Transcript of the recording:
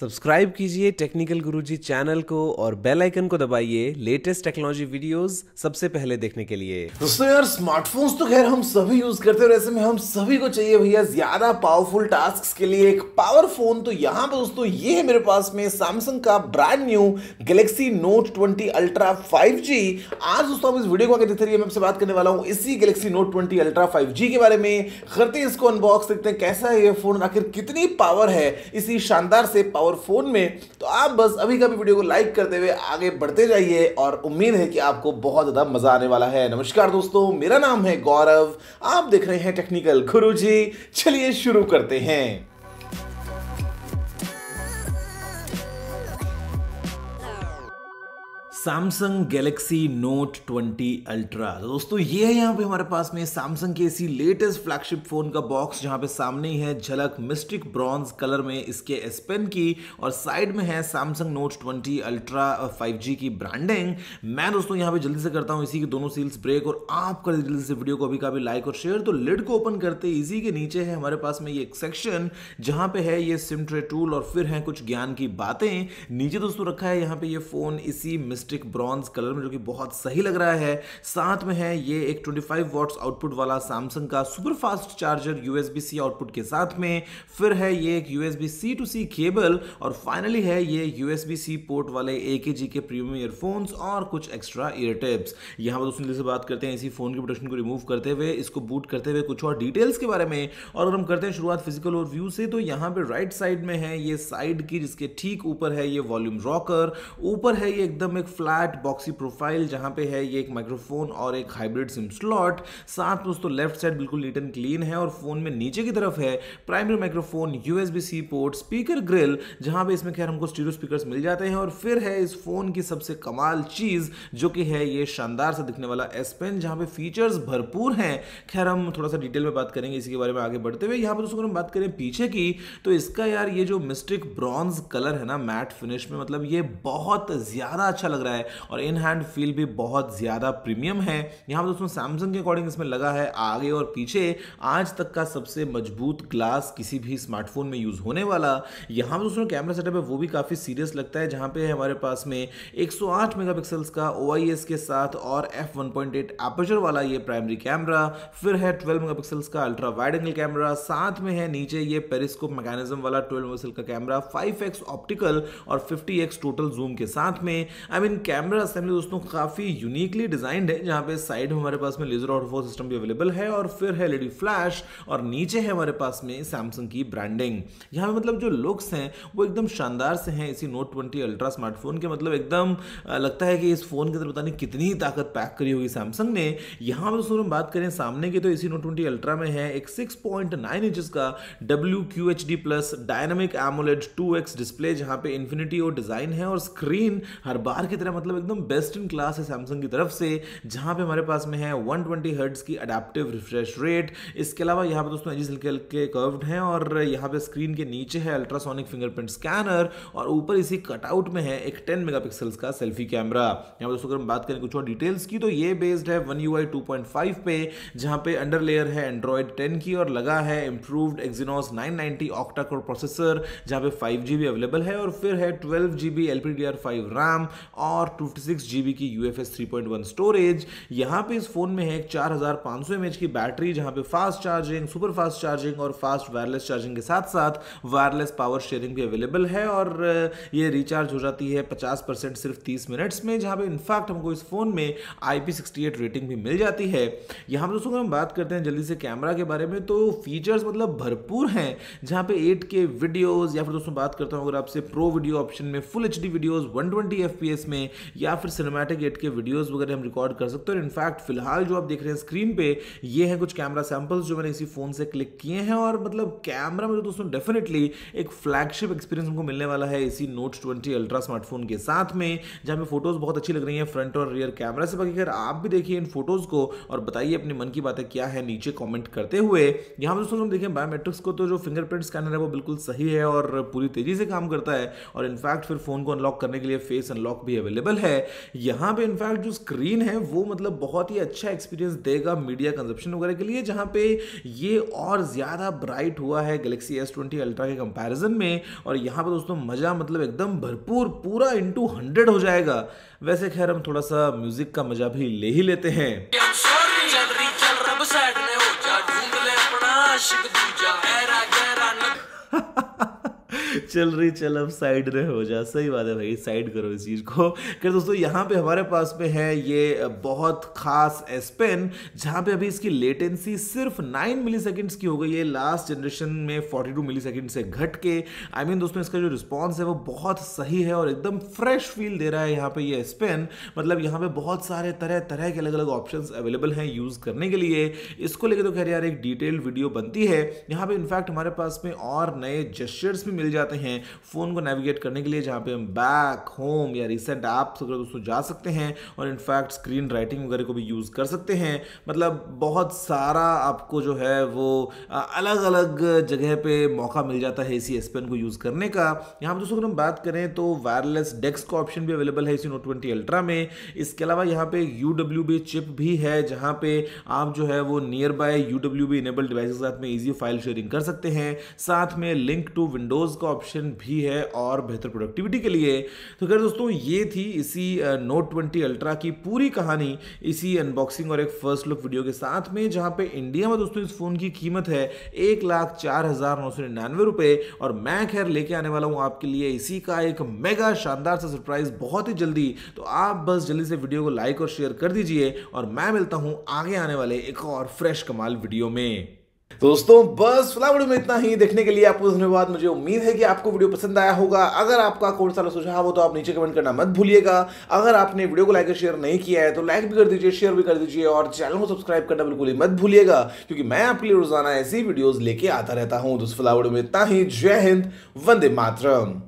subscribe कीजिए technical गुरुजी channel को और बेल आइकन को दबाइए लेटेस्ट टेक्नोलॉजी वीडियोस सबसे पहले देखने के लिए दोस्तों यार स्मार्टफोन्स तो खैर हम सभी यूज करते हैं और ऐसे में हम सभी को चाहिए भैया ज्यादा पावरफुल टास्क के लिए एक पावर फोन तो यहाँ पर दोस्तों ये है मेरे पास में सैमसंग का brand new galaxy note twenty ultra five आज दोस्तों हम इस वीडियो को आगे देखते रहिए मैं आपसे बात करने वाला हूँ इसी galaxy note twenty ultra five के बारे में करते हैं इसको अनबॉक्स देखते हैं कैसा है ये फोन आखिर कितनी पावर है इसी शानदार से पावर और फ़ोन में तो आप बस अभी का भी वीडियो को लाइक करते हुए आगे बढ़ते जाइए और उम्मीद है कि आपको बहुत ज़्यादा मज़ा आने वाला है नमस्कार दोस्तों मेरा नाम है गौरव आप देख रहे हैं टेक्निकल गुरु चलिए शुरू करते हैं सैमसंग गैलेक्सी नोट 20 अल्ट्रा दोस्तों ये है यहाँ पे हमारे पास में सैमसंग के इसी लेटेस्ट फ्लैगशिप फ़ोन का बॉक्स जहाँ पे सामने ही है झलक मिस्टिक ब्रॉन्ज कलर में इसके एसपेन की और साइड में है सैमसंग नोट 20 अल्ट्रा 5G की ब्रांडिंग मैं दोस्तों यहाँ पे जल्दी से करता हूँ इसी के दोनों सील्स ब्रेक और आप कर जल्दी से वीडियो को अभी काफ़ी लाइक और शेयर तो लिड को ओपन करते इसी के नीचे है हमारे पास में ये एक सेक्शन जहाँ पे है ये सिम ट्रे टूल और फिर है कुछ ज्ञान की बातें नीचे दोस्तों रखा है यहाँ पे ये फ़ोन इसी मिस्टिक मैजेस्टिक ब्रॉन्ज कलर में जो कि बहुत सही लग रहा है साथ में है ये एक 25 वॉट्स आउटपुट वाला सैमसंग का super fast charger USB C output के साथ में फिर है ये एक USB C to C cable और फाइनली है ये यूएसबी सी पोर्ट वाले ए के जी के प्रीमियम ईयरफोन्स और कुछ एक्स्ट्रा ईयर टिप्स यहाँ पर दोस्तों से बात करते हैं इसी फोन के प्रोडक्शन को रिमूव करते हुए इसको बूट करते हुए कुछ और डिटेल्स के बारे में और अगर हम करते हैं शुरुआत फिजिकल और व्यू से तो यहाँ पर राइट साइड में है ये साइड की जिसके ठीक ऊपर है ये वॉल्यूम रॉकर ऊपर है ये एकदम एक फ्लैट बॉक्सी प्रोफाइल जहाँ पे है ये एक माइक्रोफोन और एक हाइब्रिड सिम स्लॉट साथ में दोस्तों लेफ्ट साइड बिल्कुल नीट एंड क्लीन है और फोन में नीचे की तरफ है primary microphone USB C port speaker grill जहाँ पे इसमें खैर हमको स्टीरो स्पीकर मिल जाते हैं और फिर है इस फोन की सबसे कमाल चीज़ जो कि है ये शानदार सा दिखने वाला एस पेन जहाँ पे फीचर्स भरपूर हैं खैर हम थोड़ा सा डिटेल में बात करेंगे इसी के बारे में आगे बढ़ते हुए यहाँ पर दोस्तों हम बात करें पीछे की तो इसका यार ये जो मिस्टिक ब्रॉन्ज कलर है ना मैट फिनिश में मतलब ये बहुत ज़्यादा अच्छा लग रहा है और इन हैंड फील भी बहुत ज़्यादा प्रीमियम है यहाँ पर दोस्तों सैमसंग के अकॉर्डिंग इसमें लगा है आगे और पीछे आज तक का सबसे मजबूत ग्लास किसी भी स्मार्टफोन में यूज़ होने वाला यहाँ पर दोस्तों कैमरा सेटअप है वो भी काफ़ी सीरियस लगता है जहाँ पे हमारे पास में एक सौ का ओ के साथ और एफ वन वाला ये प्राइमरी कैमरा फिर है ट्वेल्व मेगा का अल्ट्रा वाइड एंगल कैमरा साथ में है नीचे ये पेरिस्कोप मैकेनिज्म वाला ट्वेल्व मेगा का कैमरा 5x ऑप्टिकल और 50x टोटल जूम के साथ में I I mean mean, wing camera assembly दोस्तों काफ़ी यूनिकली डिजाइंड है जहां पे साइड में हमारे पास में लेजर ऑटोफो सिस्टम भी अवेलेबल है और फिर है एलईडी फ्लैश और नीचे है हमारे पास में सैमसंग की ब्रांडिंग यहाँ पे मतलब जो लुक्स हैं वो एकदम शानदार से हैं इसी नोट ट्वेंटी अल्ट्रा स्मार्टफोन के मतलब एकदम लगता है कि इस फोन के अंदर पता नहीं कितनी ताकत पैक करी होगी सैमसंग ने यहाँ पर दोस्तों हम बात करें सामने की तो इसी नोट ट्वेंटी अल्ट्रा में है एक सिक्स पॉइंट नाइन इंचज का W Q H D plus dynamic AMOLED two X display जहाँ पे इन्फिनिटी और डिजाइन है और स्क्रीन हर बार की तरह तरह मतलब एकदम बेस्ट इन क्लास है सैमसंग की तरफ से जहां पे हमारे पास में है 120 ट्वेंटी हर्ट्स की अडेप्टिव रिफ्रेश रेट इसके अलावा यहाँ पे दोस्तों एजी निकल के कर्व्ड हैं और यहाँ पे स्क्रीन के नीचे है अल्ट्रासोनिक फिंगरप्रिंट स्कैनर और ऊपर इसी कटआउट में है एक टेन मेगा का सेल्फी कैमरा यहाँ पर दोस्तों अगर हम बात करें कुछ और डिटेल्स की तो ये बेस्ड है वन यू आई पे जहाँ पे अंडर लेयर है एंड्रॉयड टेन की और लगा है improved Exynos nine ninety octa processor जहाँ पे फाइव अवेलेबल है और फिर है twelve G B L P D R five RAM और और टू सिक्स की यू 3.1 स्टोरेज यहाँ पे इस फ़ोन में है एक चार हज़ार पाँच सौ एम की बैटरी जहाँ पे fast charging super fast charging और फास्ट वायरलेस चार्जिंग के साथ साथ वायरलेस पावर शेयरिंग भी अवेलेबल है और ये रिचार्ज हो जाती है पचास सिर्फ तीस मिनट्स में जहाँ पे इनफैक्ट हमको इस फ़ोन में आई रेटिंग भी मिल जाती है यहाँ पर दोस्तों हम बात करते हैं जल्दी से कैमरा के बारे में तो फीचर्स मतलब भरपूर हैं जहाँ पे एट के या फिर दोस्तों बात करता हूँ अगर आपसे प्रो वीडियो ऑप्शन में full H D videos one twenty में में या फिर सिनेमैटिक एट के वीडियोज़ वगैरह हम रिकॉर्ड कर सकते हैं और इनफैक्ट फिलहाल जो आप देख रहे हैं स्क्रीन पे ये है कुछ कैमरा सैम्पल्स जो मैंने इसी फ़ोन से क्लिक किए हैं और मतलब कैमरा में तो दोस्तों डेफिनेटली एक फ्लैगशिप एक्सपीरियंस हमको मिलने वाला है इसी नोट ट्वेंटी अल्ट्रा स्मार्टफोन के साथ में जहाँ हमें फोटोज़ बहुत अच्छी लग रही हैं फ्रंट और रियर कैमरा से बाकी अगर आप भी देखिए इन फोटोज़ को और बताइए अपने मन की बातें क्या है नीचे कॉमेंट करते हुए यहाँ पर दोस्तों हम देखें बायोमेट्रिक्स को तो जो फिंगरप्रिंट स्कैनर है वो बिल्कुल सही है और पूरी तेज़ी से काम करता है और इनफैक्ट फिर फ़ोन को अनलॉक करने के लिए फेस अनलॉक भी अवेलेबल अवेलेबल है यहाँ पे इनफैक्ट जो स्क्रीन है वो मतलब बहुत ही अच्छा एक्सपीरियंस देगा मीडिया कंजप्शन वगैरह के लिए जहाँ पे ये और ज़्यादा ब्राइट हुआ है गलेक्सी एस ट्वेंटी अल्ट्रा के कंपेरिजन में और यहाँ पर दोस्तों मज़ा मतलब एकदम भरपूर पूरा इंटू हंड्रेड हो जाएगा वैसे खैर हम थोड़ा सा म्यूज़िक का मज़ा भी ले ही लेते हैं yeah, चल रही चल अब साइड रे हो जा सही बात है भाई साइड करो इस चीज़ को क्या दोस्तों यहाँ पे हमारे पास में है ये बहुत खास एसपेन जहां जहाँ पे अभी इसकी लेटेंसी सिर्फ 9 मिली की हो गई है लास्ट जनरेशन में 42 मिली से घट के आई I मीन mean, दोस्तों इसका जो रिस्पॉन्स है वो बहुत सही है और एकदम फ्रेश फील दे रहा है यहाँ पे ये एस मतलब यहाँ पे बहुत सारे तरह तरह के अलग अलग ऑप्शन अवेलेबल हैं यूज़ करने के लिए इसको लेकर तो खैर यार एक डिटेल वीडियो बनती है यहाँ पे इनफैक्ट हमारे पास में और नए जेस्टर्स भी मिल जाते हैं हैं फ़ोन को नेविगेट करने के लिए जहाँ पे हम बैक होम या रिसेंट ऐप्स वगैरह दोस्तों जा सकते हैं और इनफैक्ट स्क्रीन राइटिंग वगैरह को भी यूज़ कर सकते हैं मतलब बहुत सारा आपको जो है वो अलग अलग जगह पे मौका मिल जाता है इसी एस पेन को यूज़ करने का यहाँ पर दोस्तों अगर हम बात करें तो वायरलेस डेस्क का ऑप्शन भी अवेलेबल है इसी नोट ट्वेंटी अल्ट्रा में इसके अलावा यहाँ पे यू बी चिप भी है जहाँ पे आप जो है वो nearby U W B enable device के साथ में ईजी फाइल शेयरिंग कर सकते हैं साथ में लिंक टू विंडोज़ का ऑप्शन ऑप्शन भी है और बेहतर प्रोडक्टिविटी के लिए तो खैर दोस्तों ये थी इसी नोट ट्वेंटी अल्ट्रा की पूरी कहानी इसी अनबॉक्सिंग और एक फर्स्ट लुक वीडियो के साथ में जहाँ पे इंडिया में दोस्तों इस फ़ोन की कीमत है एक लाख चार हज़ार नौ सौ निन्यानवे रुपये और मैं खैर लेके आने वाला हूँ आपके लिए इसी का एक मेगा शानदार सा सरप्राइज़ बहुत ही जल्दी तो आप बस जल्दी से वीडियो को लाइक और शेयर कर दीजिए और मैं मिलता हूँ आगे आने वाले एक और फ्रेश कमाल वीडियो में दोस्तों बस वीडियो में इतना ही देखने के लिए आपको धन्यवाद मुझे उम्मीद है कि आपको वीडियो पसंद आया होगा अगर आपका कौन सा सुझाव हो तो आप नीचे कमेंट करना मत भूलिएगा अगर आपने वीडियो को लाइक और शेयर नहीं किया है तो लाइक भी कर दीजिए शेयर भी कर दीजिए और चैनल को सब्सक्राइब करना बिल्कुल ही मत भूलिएगा क्योंकि मैं आपके लिए रोजाना ऐसी वीडियोज लेके आता रहता हूँ फिलहाल वीडियो में इतना ही जय हिंद वंदे मातरम